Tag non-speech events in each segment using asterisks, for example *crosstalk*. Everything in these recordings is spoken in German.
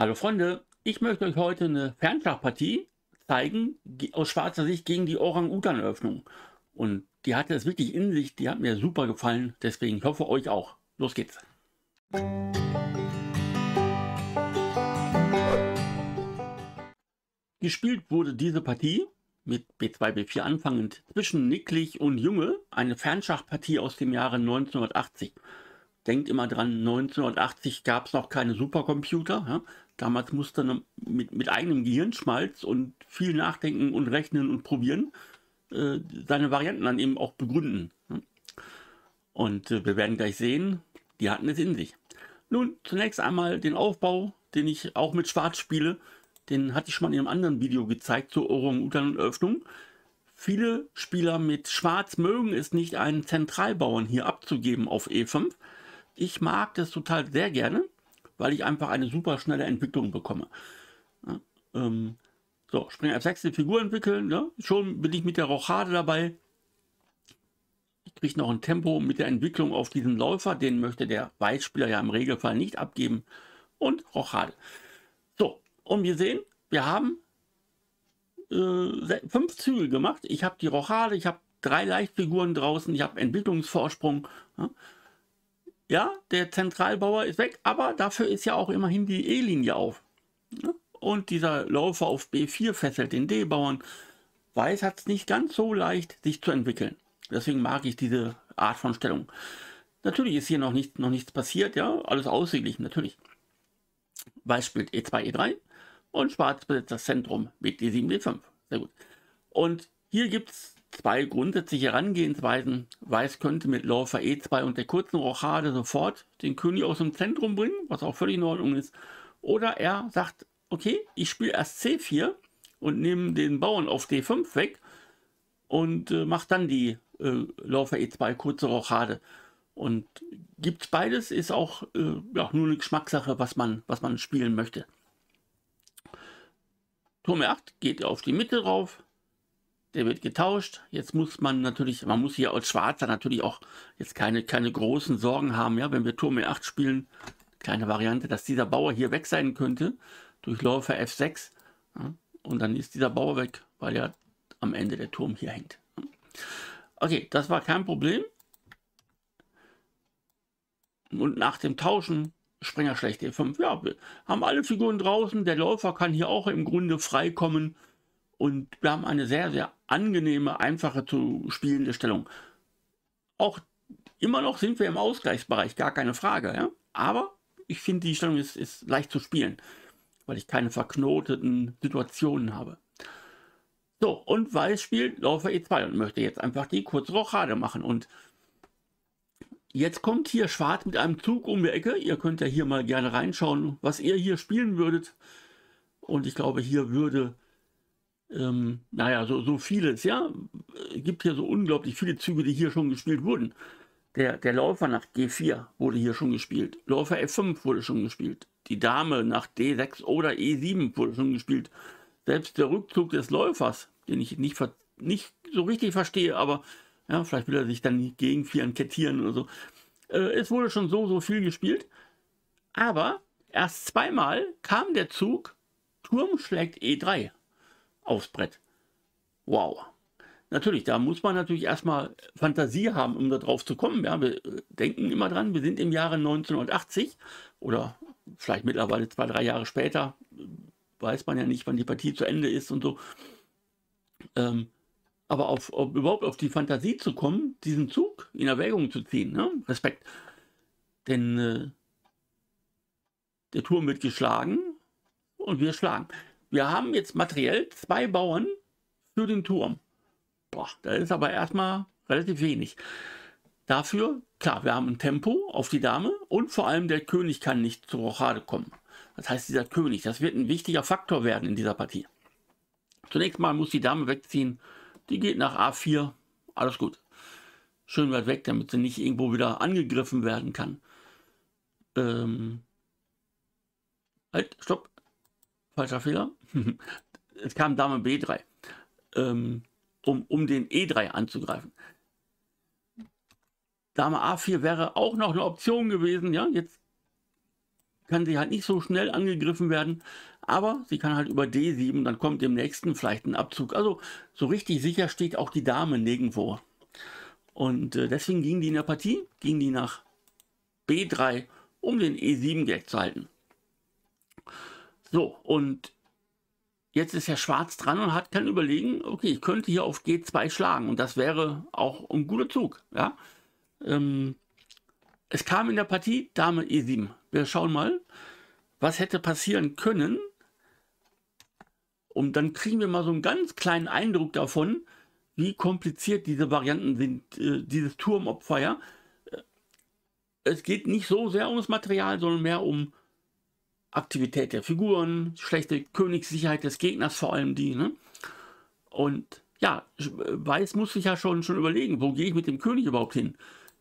Hallo Freunde, ich möchte euch heute eine Fernschlagpartie zeigen, aus schwarzer Sicht gegen die Orang-Utan-Eröffnung. Und die hatte es wirklich in sich, die hat mir super gefallen, deswegen ich hoffe euch auch. Los geht's! Gespielt wurde diese Partie mit B2, B4 anfangend zwischen Nicklich und Junge, eine Fernschachpartie aus dem Jahre 1980 denkt immer dran, 1980 gab es noch keine Supercomputer. Ja? Damals musste man mit, mit eigenem Gehirnschmalz und viel nachdenken und rechnen und probieren äh, seine Varianten dann eben auch begründen. Und äh, wir werden gleich sehen, die hatten es in sich. Nun, zunächst einmal den Aufbau, den ich auch mit Schwarz spiele. Den hatte ich schon mal in einem anderen Video gezeigt zur Orang-Utan und Öffnung. Viele Spieler mit Schwarz mögen es nicht, einen Zentralbauern hier abzugeben auf E5. Ich mag das total sehr gerne weil ich einfach eine super schnelle Entwicklung bekomme. Ja, ähm, so, Springer F6 eine Figur entwickeln, ne? schon bin ich mit der Rochade dabei. Ich kriege noch ein Tempo mit der Entwicklung auf diesen Läufer, den möchte der Weißspieler ja im Regelfall nicht abgeben. Und Rochade. So, und wir sehen, wir haben äh, fünf Züge gemacht. Ich habe die Rochade, ich habe drei Leichtfiguren draußen, ich habe Entwicklungsvorsprung. Ja? Ja, der Zentralbauer ist weg, aber dafür ist ja auch immerhin die E-Linie auf. Ne? Und dieser Läufer auf B4 fesselt den D-Bauern. Weiß hat es nicht ganz so leicht, sich zu entwickeln. Deswegen mag ich diese Art von Stellung. Natürlich ist hier noch, nicht, noch nichts passiert, ja, alles ausgeglichen, natürlich. Weiß spielt E2, E3 und Schwarz besitzt das Zentrum mit D7, D5. Sehr gut. Und hier gibt es zwei grundsätzliche Herangehensweisen. Weiß könnte mit Läufer E2 und der kurzen Rochade sofort den König aus dem Zentrum bringen, was auch völlig in Ordnung ist. Oder er sagt, okay, ich spiele erst C4 und nehme den Bauern auf D5 weg und äh, mache dann die äh, Läufer E2 kurze Rochade. Und gibt beides, ist auch, äh, ja, nur eine Geschmackssache, was man, was man spielen möchte. Turm E8 geht auf die Mitte drauf, der wird getauscht. Jetzt muss man natürlich, man muss hier als Schwarzer natürlich auch jetzt keine, keine großen Sorgen haben, ja, wenn wir Turm E8 spielen, kleine Variante, dass dieser Bauer hier weg sein könnte, durch Läufer F6, ja, und dann ist dieser Bauer weg, weil ja am Ende der Turm hier hängt. Okay, das war kein Problem. Und nach dem Tauschen Springer schlecht E5. Ja, haben alle Figuren draußen. Der Läufer kann hier auch im Grunde frei kommen. Und wir haben eine sehr, sehr angenehme, einfache zu spielende Stellung. Auch immer noch sind wir im Ausgleichsbereich, gar keine Frage. Ja? Aber ich finde, die Stellung ist, ist leicht zu spielen, weil ich keine verknoteten Situationen habe. So, und Weiß spielt Läufer E2 und möchte jetzt einfach die kurze Rochade machen. Und jetzt kommt hier Schwarz mit einem Zug um die Ecke. Ihr könnt ja hier mal gerne reinschauen, was ihr hier spielen würdet. Und ich glaube, hier würde ähm, naja, so, so vieles, ja. Es gibt hier so unglaublich viele Züge, die hier schon gespielt wurden. Der, der Läufer nach G4 wurde hier schon gespielt. Läufer F5 wurde schon gespielt. Die Dame nach D6 oder E7 wurde schon gespielt. Selbst der Rückzug des Läufers, den ich nicht, nicht so richtig verstehe, aber ja, vielleicht will er sich dann gegen vier ankettieren oder so. Äh, es wurde schon so, so viel gespielt. Aber erst zweimal kam der Zug, Turm schlägt E3 aufs Brett. Wow. Natürlich, da muss man natürlich erstmal Fantasie haben, um da drauf zu kommen. Ja, wir äh, denken immer dran, wir sind im Jahre 1980 oder vielleicht mittlerweile zwei, drei Jahre später, äh, weiß man ja nicht, wann die Partie zu Ende ist und so. Ähm, aber auf, auf, überhaupt auf die Fantasie zu kommen, diesen Zug in Erwägung zu ziehen, ne? Respekt. Denn äh, der Turm wird geschlagen und wir schlagen wir haben jetzt materiell zwei Bauern für den Turm. Boah, da ist aber erstmal relativ wenig. Dafür, klar, wir haben ein Tempo auf die Dame und vor allem der König kann nicht zur Rochade kommen. Das heißt, dieser König, das wird ein wichtiger Faktor werden in dieser Partie. Zunächst mal muss die Dame wegziehen. Die geht nach A4. Alles gut. Schön weit weg, damit sie nicht irgendwo wieder angegriffen werden kann. Ähm, halt, stopp falscher Fehler, *laughs* es kam Dame B3, ähm, um, um den E3 anzugreifen. Dame A4 wäre auch noch eine Option gewesen, ja, jetzt kann sie halt nicht so schnell angegriffen werden, aber sie kann halt über D7, dann kommt im nächsten vielleicht ein Abzug. Also so richtig sicher steht auch die Dame nirgendwo. Und äh, deswegen ging die in der Partie, ging die nach B3, um den E7 Gag zu halten. So, und jetzt ist ja Schwarz dran und hat kann überlegen, okay, ich könnte hier auf G2 schlagen und das wäre auch ein guter Zug. Ja? Ähm, es kam in der Partie Dame E7. Wir schauen mal, was hätte passieren können. Und dann kriegen wir mal so einen ganz kleinen Eindruck davon, wie kompliziert diese Varianten sind, äh, dieses Turmopfer. Ja? Äh, es geht nicht so sehr ums Material, sondern mehr um Aktivität der Figuren, schlechte Königssicherheit des Gegners, vor allem die. Ne? Und ja, äh, Weiß muss ich ja schon, schon überlegen, wo gehe ich mit dem König überhaupt hin?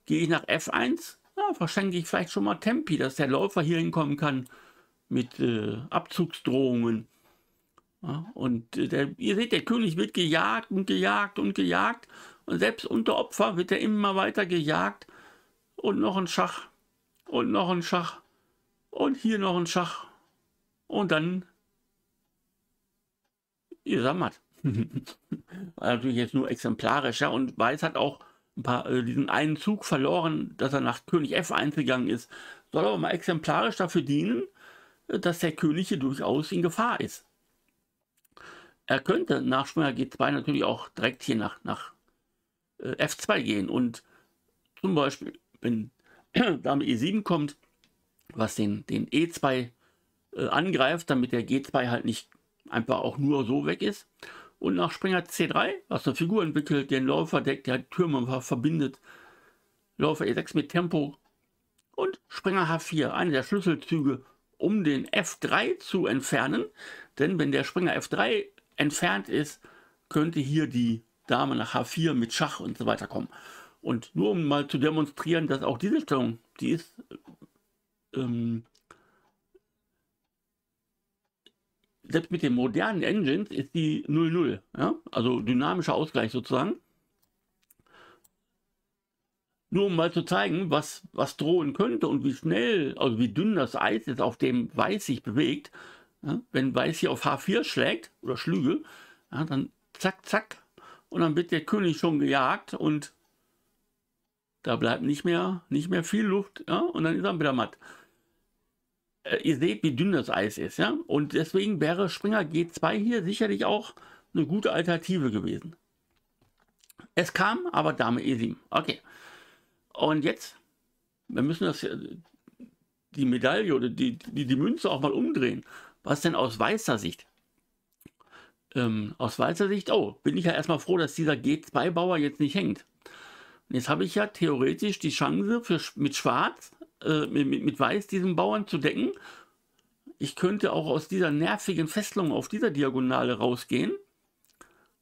Gehe ich nach F1? Ja, verschenke ich vielleicht schon mal Tempi, dass der Läufer hier hinkommen kann mit äh, Abzugsdrohungen. Ja, und äh, der, ihr seht, der König wird gejagt und gejagt und gejagt. Und selbst unter Opfer wird er immer weiter gejagt. Und noch ein Schach. Und noch ein Schach. Und hier noch ein Schach. Und dann, ihr seid matt. *laughs* natürlich jetzt nur exemplarisch. Ja? Und Weiß hat auch ein paar, äh, diesen einen Zug verloren, dass er nach König F1 gegangen ist. Soll aber mal exemplarisch dafür dienen, äh, dass der König hier durchaus in Gefahr ist. Er könnte nach Springer G2 natürlich auch direkt hier nach, nach äh, F2 gehen und zum Beispiel, wenn *clears throat* Dame E7 kommt, was den, den E2 äh, angreift, damit der G2 halt nicht einfach auch nur so weg ist. Und nach Springer C3, was eine Figur entwickelt, den Läufer deckt, der halt Türme verbindet. Läufer E6 mit Tempo. Und Springer H4, eine der Schlüsselzüge, um den F3 zu entfernen. Denn wenn der Springer F3 entfernt ist, könnte hier die Dame nach H4 mit Schach und so weiter kommen. Und nur um mal zu demonstrieren, dass auch diese Stellung, die ist ähm, selbst mit den modernen Engines ist die 0-0, ja? also dynamischer Ausgleich sozusagen. Nur um mal zu zeigen, was, was drohen könnte und wie schnell, also wie dünn das Eis ist, auf dem Weiß sich bewegt. Ja? Wenn Weiß hier auf H4 schlägt oder schlüge, ja, dann zack, zack, und dann wird der König schon gejagt und da bleibt nicht mehr, nicht mehr viel Luft ja? und dann ist er wieder matt. Äh, ihr seht, wie dünn das Eis ist, ja. Und deswegen wäre Springer G2 hier sicherlich auch eine gute Alternative gewesen. Es kam aber Dame E7. Okay. Und jetzt, wir müssen das, die Medaille oder die, die, die Münze auch mal umdrehen. Was denn aus weißer Sicht? Ähm, aus weißer Sicht, oh, bin ich ja erstmal froh, dass dieser G2-Bauer jetzt nicht hängt. Und jetzt habe ich ja theoretisch die Chance für, mit Schwarz äh, mit, mit Weiß diesen Bauern zu decken. Ich könnte auch aus dieser nervigen Festlung auf dieser Diagonale rausgehen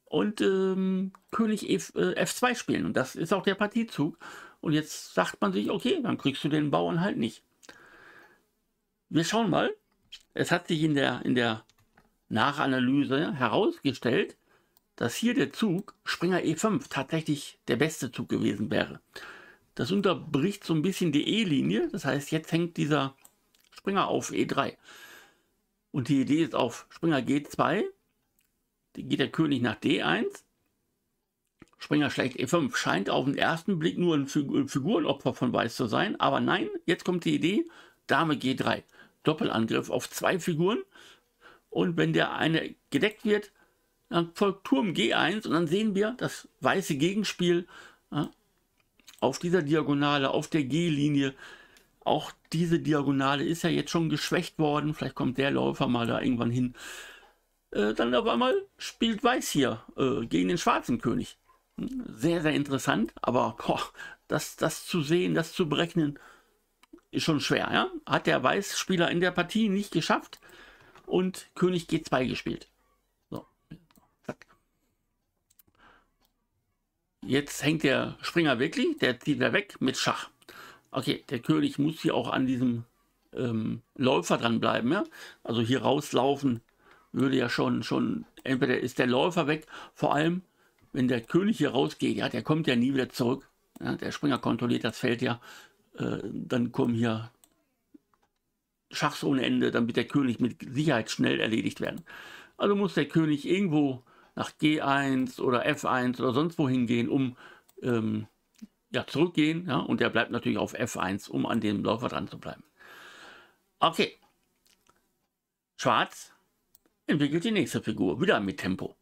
und ähm, König F, äh, F2 spielen. Und das ist auch der Partiezug. Und jetzt sagt man sich, okay, dann kriegst du den Bauern halt nicht. Wir schauen mal. Es hat sich in der, in der Nachanalyse herausgestellt, dass hier der Zug Springer E5 tatsächlich der beste Zug gewesen wäre. Das unterbricht so ein bisschen die E-Linie. Das heißt, jetzt hängt dieser Springer auf E3. Und die Idee ist auf Springer G2. Geht der König nach D1. Springer schlägt E5. Scheint auf den ersten Blick nur ein Figurenopfer von Weiß zu sein. Aber nein, jetzt kommt die Idee. Dame G3. Doppelangriff auf zwei Figuren. Und wenn der eine gedeckt wird, dann folgt Turm G1 und dann sehen wir das weiße Gegenspiel auf dieser Diagonale, auf der G-Linie, auch diese Diagonale ist ja jetzt schon geschwächt worden. Vielleicht kommt der Läufer mal da irgendwann hin. Äh, dann auf einmal spielt Weiß hier äh, gegen den schwarzen König. Hm, sehr, sehr interessant, aber boah, das, das zu sehen, das zu berechnen, ist schon schwer. Ja? Hat der Weißspieler in der Partie nicht geschafft und König G2 gespielt. Jetzt hängt der Springer wirklich, der zieht er weg mit Schach. Okay, der König muss hier auch an diesem ähm, Läufer dranbleiben. Ja? Also hier rauslaufen würde ja schon, schon, entweder ist der Läufer weg, vor allem wenn der König hier rausgeht, ja, der kommt ja nie wieder zurück. Ja? Der Springer kontrolliert das Feld ja, äh, dann kommen hier Schachs ohne Ende, damit der König mit Sicherheit schnell erledigt werden. Also muss der König irgendwo nach G1 oder F1 oder sonst wohin gehen, um ähm, ja, zurückgehen. Ja? Und der bleibt natürlich auf F1, um an dem Läufer dran zu bleiben. Okay. Schwarz entwickelt die nächste Figur, wieder mit Tempo.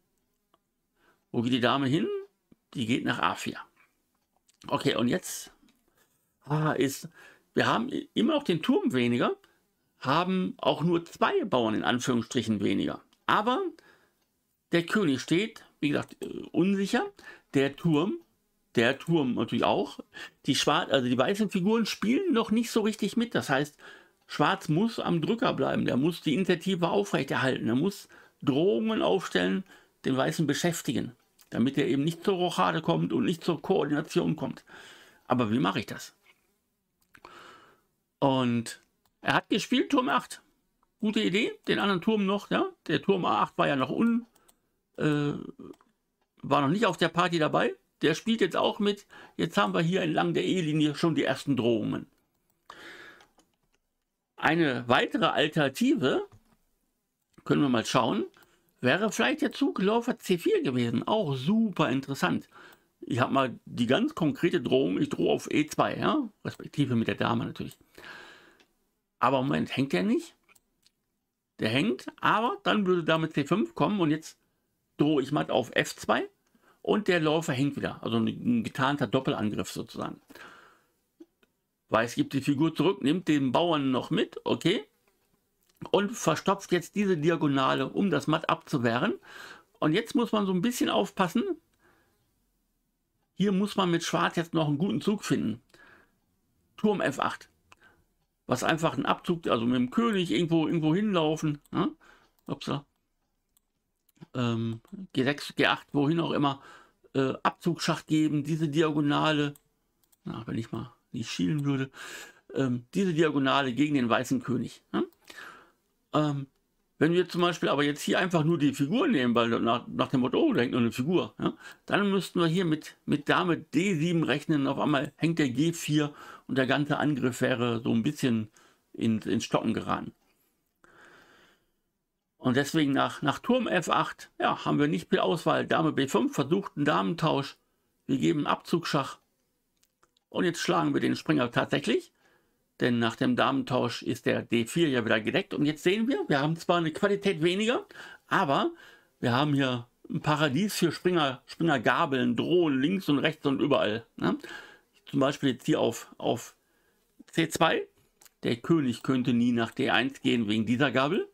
Wo geht die Dame hin? Die geht nach A4. Okay, und jetzt ah, ist, wir haben immer noch den Turm weniger, haben auch nur zwei Bauern in Anführungsstrichen weniger. Aber der König steht, wie gesagt, äh, unsicher. Der Turm, der Turm natürlich auch. Die, Schwarz, also die weißen Figuren spielen noch nicht so richtig mit. Das heißt, Schwarz muss am Drücker bleiben. Der muss die Initiative aufrechterhalten. Er muss Drohungen aufstellen, den Weißen beschäftigen, damit er eben nicht zur Rochade kommt und nicht zur Koordination kommt. Aber wie mache ich das? Und er hat gespielt Turm 8. Gute Idee, den anderen Turm noch, ja. Der Turm A8 war ja noch un äh, war noch nicht auf der Party dabei. Der spielt jetzt auch mit. Jetzt haben wir hier entlang der E-Linie schon die ersten Drohungen. Eine weitere Alternative, können wir mal schauen, wäre vielleicht der Zugläufer C4 gewesen. Auch super interessant. Ich habe mal die ganz konkrete Drohung, ich drohe auf E2, ja? respektive mit der Dame natürlich. Aber Moment, hängt der nicht? Der hängt, aber dann würde damit C5 kommen und jetzt drohe ich matt auf F2 und der Läufer hängt wieder. Also ein getarnter Doppelangriff sozusagen. Weiß gibt die Figur zurück, nimmt den Bauern noch mit, okay, und verstopft jetzt diese Diagonale, um das Matt abzuwehren. Und jetzt muss man so ein bisschen aufpassen. Hier muss man mit Schwarz jetzt noch einen guten Zug finden. Turm F8. Was einfach ein Abzug, also mit dem König irgendwo, irgendwo hinlaufen. Ne? Upsa ähm, G6, G8, wohin auch immer, äh, Abzugsschacht geben, diese Diagonale, na, wenn ich mal nicht schielen würde, ähm, diese Diagonale gegen den weißen König. Ne? Ähm, wenn wir zum Beispiel aber jetzt hier einfach nur die Figur nehmen, weil nach, nach dem Motto, oh, da hängt nur eine Figur, ja, dann müssten wir hier mit, mit Dame D7 rechnen. Auf einmal hängt der G4 und der ganze Angriff wäre so ein bisschen ins, ins Stocken geraten. Und deswegen nach, nach Turm F8 ja, haben wir nicht viel Auswahl. Dame B5 versucht einen Damentausch. Wir geben Abzugsschach. Und jetzt schlagen wir den Springer tatsächlich. Denn nach dem Damentausch ist der D4 ja wieder gedeckt. Und jetzt sehen wir, wir haben zwar eine Qualität weniger, aber wir haben hier ein Paradies für Springer, Springergabeln, Drohen links und rechts und überall. Ne? Zum Beispiel jetzt hier auf, auf C2. Der König könnte nie nach D1 gehen wegen dieser Gabel.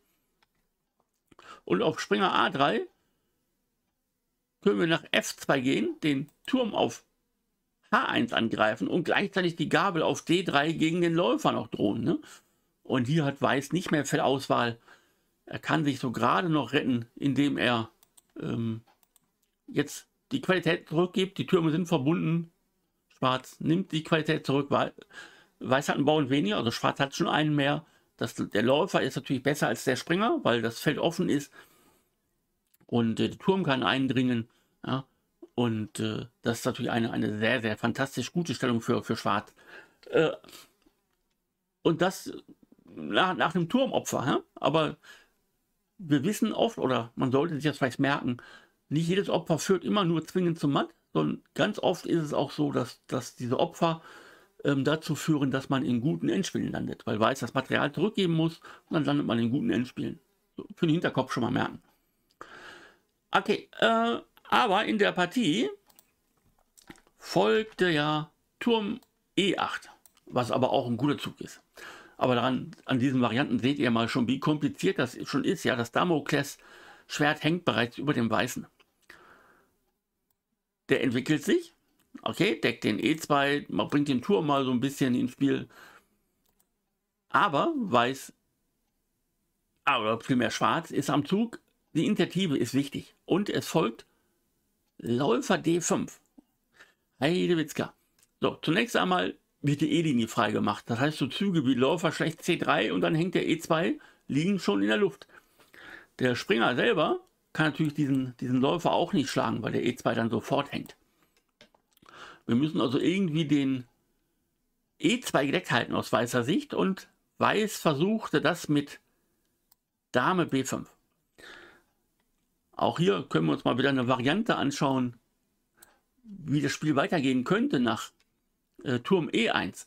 Und auf Springer A3 können wir nach F2 gehen, den Turm auf H1 angreifen und gleichzeitig die Gabel auf D3 gegen den Läufer noch drohen. Ne? Und hier hat Weiß nicht mehr viel Er kann sich so gerade noch retten, indem er ähm, jetzt die Qualität zurückgibt. Die Türme sind verbunden. Schwarz nimmt die Qualität zurück, weil Weiß hat einen Bauern weniger, also Schwarz hat schon einen mehr. Das, der Läufer ist natürlich besser als der Springer, weil das Feld offen ist und äh, der Turm kann eindringen. Ja? Und äh, das ist natürlich eine, eine sehr, sehr fantastisch gute Stellung für, für Schwarz. Äh, und das nach, nach einem Turmopfer. Ja? Aber wir wissen oft, oder man sollte sich das vielleicht merken, nicht jedes Opfer führt immer nur zwingend zum Matt, sondern ganz oft ist es auch so, dass, dass diese Opfer ähm, dazu führen, dass man in guten Endspielen landet, weil weiß das Material zurückgeben muss und dann landet man in guten Endspielen. So, für den Hinterkopf schon mal merken. Okay, äh, aber in der Partie folgte ja Turm E8, was aber auch ein guter Zug ist. Aber daran, an diesen Varianten seht ihr mal schon, wie kompliziert das schon ist. Ja, das Damokless-Schwert hängt bereits über dem Weißen. Der entwickelt sich Okay, deckt den E2, man bringt den Turm mal so ein bisschen ins Spiel. Aber weiß, oder vielmehr schwarz, ist am Zug. Die Initiative ist wichtig. Und es folgt Läufer D5. Heidewitzka. So, zunächst einmal wird die E-Linie freigemacht. Das heißt, so Züge wie Läufer schlecht C3 und dann hängt der E2 liegen schon in der Luft. Der Springer selber kann natürlich diesen, diesen Läufer auch nicht schlagen, weil der E2 dann sofort hängt. Wir müssen also irgendwie den E2 weghalten aus weißer Sicht und Weiß versuchte das mit Dame B5. Auch hier können wir uns mal wieder eine Variante anschauen, wie das Spiel weitergehen könnte nach äh, Turm E1.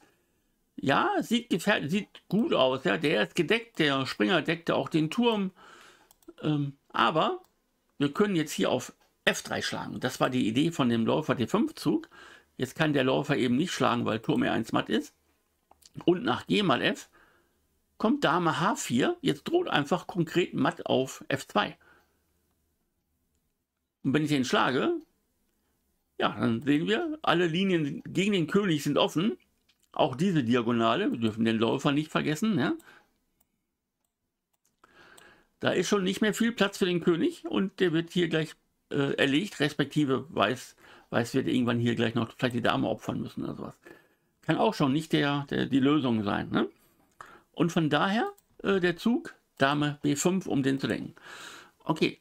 Ja, sieht, sieht gut aus. Ja. Der ist gedeckt, der Springer deckte auch den Turm. Ähm, aber wir können jetzt hier auf F3 schlagen. Das war die Idee von dem Läufer D5-Zug. Jetzt kann der Läufer eben nicht schlagen, weil Turm E1 matt ist. Und nach G mal F kommt Dame H4. Jetzt droht einfach konkret matt auf F2. Und wenn ich den schlage, ja, dann sehen wir, alle Linien gegen den König sind offen. Auch diese Diagonale, wir dürfen den Läufer nicht vergessen. Ja? Da ist schon nicht mehr viel Platz für den König und der wird hier gleich äh, erlegt, respektive weiß weil es wird irgendwann hier gleich noch vielleicht die Dame opfern müssen oder sowas. Kann auch schon nicht der, der die Lösung sein. Ne? Und von daher äh, der Zug Dame B5, um den zu lenken. Okay.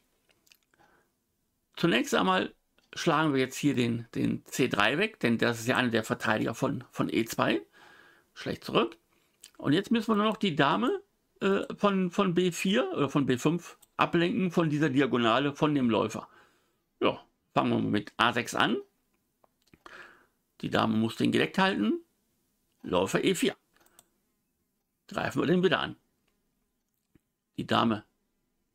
Zunächst einmal schlagen wir jetzt hier den, den C3 weg, denn das ist ja einer der Verteidiger von, von E2. Schlecht zurück. Und jetzt müssen wir nur noch die Dame äh, von, von B4 oder äh, von B5 ablenken von dieser Diagonale von dem Läufer. Ja, Fangen wir mit A6 an. Die Dame muss den gedeckt halten. Läufer E4. Greifen wir den wieder an. Die Dame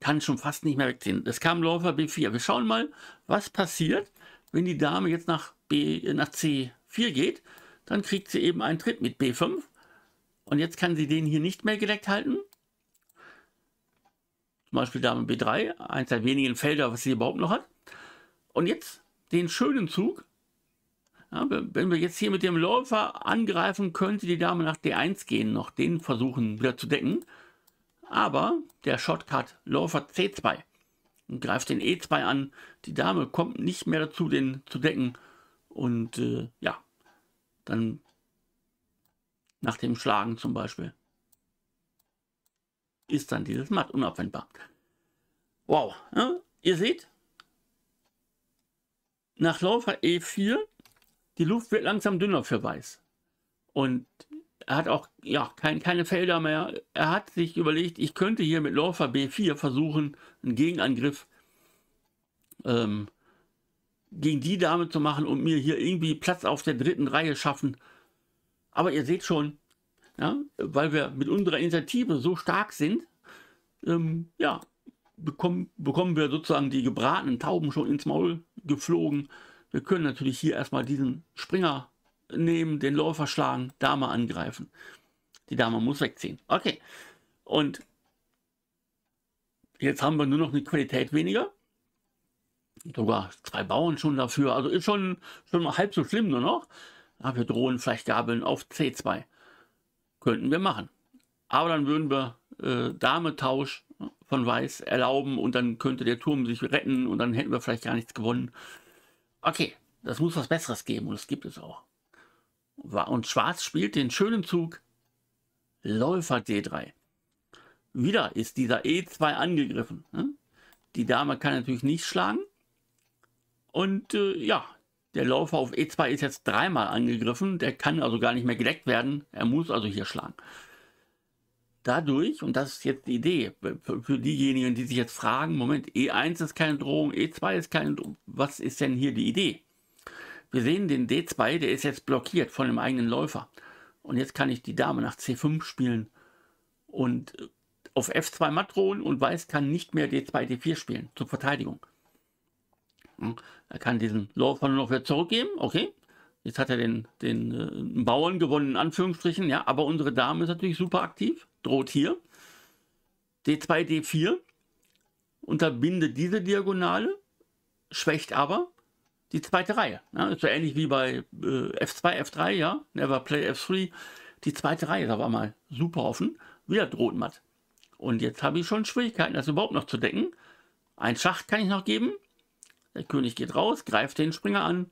kann schon fast nicht mehr wegziehen. Es kam Läufer B4. Wir schauen mal, was passiert, wenn die Dame jetzt nach, B, äh, nach C4 geht. Dann kriegt sie eben einen Tritt mit B5. Und jetzt kann sie den hier nicht mehr gedeckt halten. Zum Beispiel Dame B3, eins der wenigen Felder, was sie überhaupt noch hat. Und jetzt den schönen Zug. Ja, wenn wir jetzt hier mit dem Läufer angreifen, könnte die Dame nach D1 gehen, noch den versuchen wieder zu decken. Aber der Shortcut Läufer C2 und greift den E2 an. Die Dame kommt nicht mehr dazu, den zu decken. Und äh, ja, dann nach dem Schlagen zum Beispiel ist dann dieses Matt unabwendbar. Wow, ja, ihr seht, nach Läufer E4, die Luft wird langsam dünner für Weiß. Und er hat auch ja, kein, keine Felder mehr. Er hat sich überlegt, ich könnte hier mit Läufer B4 versuchen, einen Gegenangriff ähm, gegen die Dame zu machen und mir hier irgendwie Platz auf der dritten Reihe schaffen. Aber ihr seht schon, ja, weil wir mit unserer Initiative so stark sind, ähm, ja, bekommen, bekommen wir sozusagen die gebratenen Tauben schon ins Maul geflogen. Wir können natürlich hier erstmal diesen Springer nehmen, den Läufer schlagen, Dame angreifen. Die Dame muss wegziehen. Okay. Und jetzt haben wir nur noch eine Qualität weniger. Sogar zwei Bauern schon dafür. Also ist schon, schon mal halb so schlimm nur noch. Aber ah, wir drohen vielleicht Gabeln auf C2. Könnten wir machen. Aber dann würden wir äh, Dame-Tausch von Weiß erlauben und dann könnte der Turm sich retten und dann hätten wir vielleicht gar nichts gewonnen. Okay, das muss was Besseres geben und das gibt es auch. Und Schwarz spielt den schönen Zug Läufer D3. Wieder ist dieser E2 angegriffen. Ne? Die Dame kann natürlich nicht schlagen. Und äh, ja, der Läufer auf E2 ist jetzt dreimal angegriffen. Der kann also gar nicht mehr gedeckt werden. Er muss also hier schlagen dadurch, und das ist jetzt die Idee, für diejenigen, die sich jetzt fragen, Moment, E1 ist keine Drohung, E2 ist keine Drohung, was ist denn hier die Idee? Wir sehen den D2, der ist jetzt blockiert von dem eigenen Läufer. Und jetzt kann ich die Dame nach C5 spielen und äh, auf F2 matt drohen und Weiß kann nicht mehr D2, D4 spielen zur Verteidigung. Hm, er kann diesen Läufer nur noch wieder zurückgeben, okay. Jetzt hat er den, den äh, Bauern gewonnen, in Anführungsstrichen, ja, aber unsere Dame ist natürlich super aktiv droht hier. D2, D4 unterbindet diese Diagonale, schwächt aber die zweite Reihe. Ja, ist so ähnlich wie bei äh, F2, F3, ja, Never Play F3. Die zweite Reihe ist aber mal super offen, wieder droht matt. Und jetzt habe ich schon Schwierigkeiten, das überhaupt noch zu decken. Ein Schacht kann ich noch geben. Der König geht raus, greift den Springer an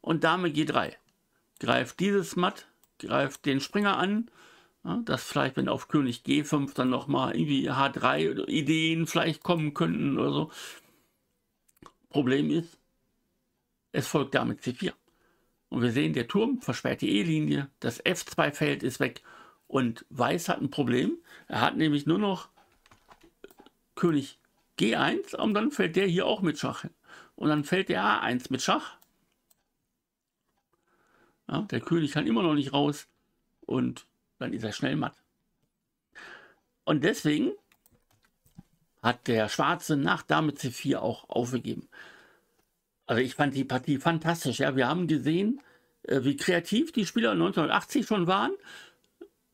und Dame G3. Greift dieses Matt, greift den Springer an ja, dass vielleicht, wenn auf König G5 dann nochmal irgendwie H3-Ideen vielleicht kommen könnten oder so. Problem ist, es folgt damit C4. Und wir sehen, der Turm, versperrt die E-Linie, das F2-Feld ist weg. Und Weiß hat ein Problem. Er hat nämlich nur noch König G1 und dann fällt der hier auch mit Schach hin. Und dann fällt der A1 mit Schach. Ja, der König kann immer noch nicht raus. Und dann ist er schnell matt. Und deswegen hat der Schwarze nach Dame C4 auch aufgegeben. Also ich fand die Partie fantastisch. Ja, wir haben gesehen, äh, wie kreativ die Spieler 1980 schon waren,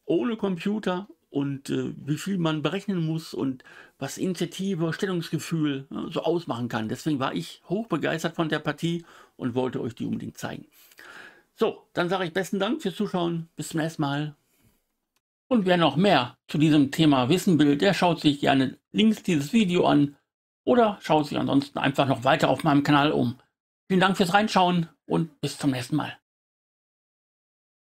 ohne Computer und äh, wie viel man berechnen muss und was Initiative, Stellungsgefühl ne, so ausmachen kann. Deswegen war ich hochbegeistert von der Partie und wollte euch die unbedingt zeigen. So, dann sage ich besten Dank fürs Zuschauen. Bis zum nächsten Mal. Und wer noch mehr zu diesem Thema wissen will, der schaut sich gerne links dieses Video an oder schaut sich ansonsten einfach noch weiter auf meinem Kanal um. Vielen Dank fürs Reinschauen und bis zum nächsten Mal.